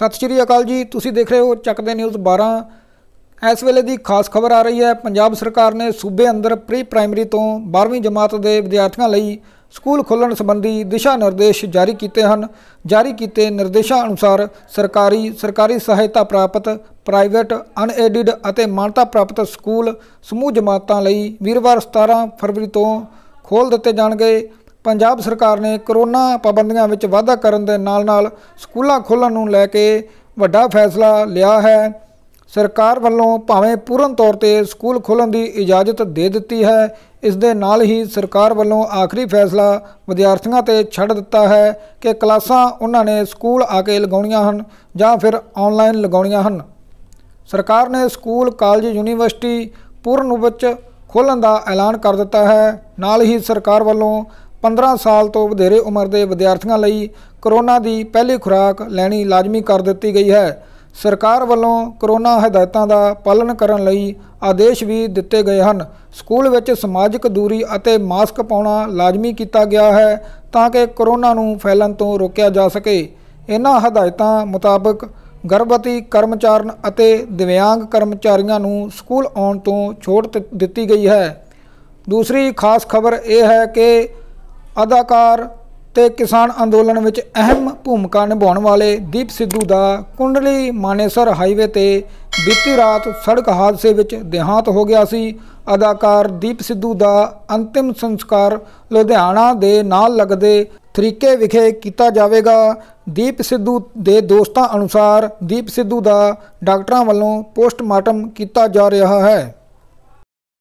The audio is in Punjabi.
ਸਤਿ ਸ਼੍ਰੀ ਅਕਾਲ ਜੀ ਤੁਸੀਂ ਦੇਖ ਰਹੇ ਹੋ ਚੱਕਦੇ ਨਿਊਜ਼ 12 ਇਸ ਵੇਲੇ ਦੀ ਖਾਸ ਖਬਰ ਆ ਰਹੀ ਹੈ ਪੰਜਾਬ ਸਰਕਾਰ ਨੇ ਸੂਬੇ ਅੰਦਰ ਪ੍ਰੀ ਪ੍ਰਾਇਮਰੀ ਤੋਂ 12ਵੀਂ ਜਮਾਤ ਦੇ ਵਿਦਿਆਰਥੀਆਂ ਲਈ ਸਕੂਲ ਖੋਲਣ ਸੰਬੰਧੀ ਦਿਸ਼ਾ ਨਿਰਦੇਸ਼ ਜਾਰੀ ਕੀਤੇ ਹਨ ਜਾਰੀ ਕੀਤੇ ਨਿਰਦੇਸ਼ਾਂ ਅਨੁਸਾਰ ਸਰਕਾਰੀ ਸਰਕਾਰੀ ਸਹਾਇਤਾ ਪ੍ਰਾਪਤ ਪ੍ਰਾਈਵੇਟ ਅਨਏਡਿਡ ਅਤੇ ਮਾਨਤਾ ਪ੍ਰਾਪਤ ਸਕੂਲ ਸਮੂਹ ਜਮਾਤਾਂ ਲਈ ਵੀਰਵਾਰ 17 ਫਰਵਰੀ ਤੋਂ ਖੋਲ ਦਿੱਤੇ ਜਾਣਗੇ ਪੰਜਾਬ ਸਰਕਾਰ ਨੇ ਕਰੋਨਾ ਪਾਬੰਦੀਆਂ ਵਿੱਚ ਵਾਧਾ ਕਰਨ ਦੇ ਨਾਲ-ਨਾਲ ਸਕੂਲਾਂ ਖੋਲਣ ਨੂੰ ਲੈ ਕੇ ਵੱਡਾ ਫੈਸਲਾ ਲਿਆ ਹੈ ਸਰਕਾਰ ਵੱਲੋਂ ਭਾਵੇਂ ਪੂਰਨ ਤੌਰ ਤੇ ਸਕੂਲ ਖੋਲਣ ਦੀ ਇਜਾਜ਼ਤ ਦੇ ਦਿੱਤੀ ਹੈ ਇਸ ਦੇ ਨਾਲ ਹੀ ਸਰਕਾਰ ਵੱਲੋਂ ਆਖਰੀ ਫੈਸਲਾ ਵਿਦਿਆਰਥੀਆਂ ਤੇ ਛੱਡ ਦਿੱਤਾ ਹੈ ਕਿ ਕਲਾਸਾਂ ਉਹਨਾਂ ਨੇ ਸਕੂਲ ਆ ਕੇ ਲਗਾਉਣੀਆਂ ਹਨ ਜਾਂ ਫਿਰ ਆਨਲਾਈਨ ਲਗਾਉਣੀਆਂ ਹਨ ਸਰਕਾਰ ਨੇ ਸਕੂਲ ਕਾਲਜ ਯੂਨੀਵਰਸਿਟੀ ਪੂਰਨ ਰੂਪ ਵਿੱਚ ਖੋਲਣ ਦਾ ਐਲਾਨ ਕਰ ਦਿੱਤਾ ਹੈ ਨਾਲ ਹੀ ਸਰਕਾਰ ਵੱਲੋਂ 15 ਸਾਲ ਤੋਂ ਵਧੇਰੇ ਉਮਰ ਦੇ ਵਿਦਿਆਰਥੀਆਂ ਲਈ ਕਰੋਨਾ ਦੀ ਪਹਿਲੀ ਖੁਰਾਕ ਲੈਣੀ ਲਾਜ਼ਮੀ ਕਰ ਦਿੱਤੀ ਗਈ ਹੈ ਸਰਕਾਰ ਵੱਲੋਂ ਕਰੋਨਾ ਹਦਾਇਤਾਂ ਦਾ ਪਾਲਣ ਕਰਨ ਲਈ ਆਦੇਸ਼ ਵੀ ਦਿੱਤੇ ਗਏ ਹਨ ਸਕੂਲ ਵਿੱਚ ਸਮਾਜਿਕ ਦੂਰੀ ਅਤੇ ਮਾਸਕ ਪਾਉਣਾ ਲਾਜ਼ਮੀ ਕੀਤਾ ਗਿਆ ਹੈ ਤਾਂ ਕਿ ਕਰੋਨਾ ਨੂੰ ਫੈਲਣ ਤੋਂ ਰੋਕਿਆ ਜਾ ਸਕੇ ਇਹਨਾਂ ਹਦਾਇਤਾਂ ਮੁਤਾਬਕ ਗਰਭਵਤੀ ਕਰਮਚਾਰਨ ਅਤੇ ਦਿਵਿਆਂਗ ਕਰਮਚਾਰੀਆਂ ਨੂੰ ਸਕੂਲ ਆਉਣ ਤੋਂ ਛੋਟ ਦਿੱਤੀ ਗਈ ਹੈ ਦੂਸਰੀ ਖਾਸ ਖਬਰ ਇਹ ਹੈ ਕਿ ਅਦਾਕਾਰ ਤੇ ਕਿਸਾਨ ਅੰਦੋਲਨ ਵਿੱਚ ਅਹਿਮ ਭੂਮਿਕਾ ਨਿਭਾਉਣ ਵਾਲੇ ਦੀਪ ਸਿੱਧੂ ਦਾ ਕੁੰਡਲੀ ਮਾਨੇਸਰ ਹਾਈਵੇ ਤੇ ਬੀਤੀ ਰਾਤ ਸੜਕ ਹਾਦਸੇ ਵਿੱਚ ਦੇਹਾਂਤ ਹੋ ਗਿਆ ਸੀ ਅਦਾਕਾਰ ਦੀਪ ਸਿੱਧੂ ਦਾ ਅੰਤਿਮ ਸੰਸਕਾਰ ਲੁਧਿਆਣਾ ਦੇ ਨਾਲ ਲੱਗਦੇ ਤਰੀਕੇ ਵਿਖੇ ਕੀਤਾ ਜਾਵੇਗਾ ਦੀਪ ਸਿੱਧੂ ਦੇ ਦੋਸਤਾਂ ਅਨੁਸਾਰ ਦੀਪ ਸਿੱਧੂ ਦਾ ਡਾਕਟਰਾਂ ਵੱਲੋਂ ਪੋਸਟਮਾਰਟਮ ਕੀਤਾ ਜਾ ਰਿਹਾ ਹੈ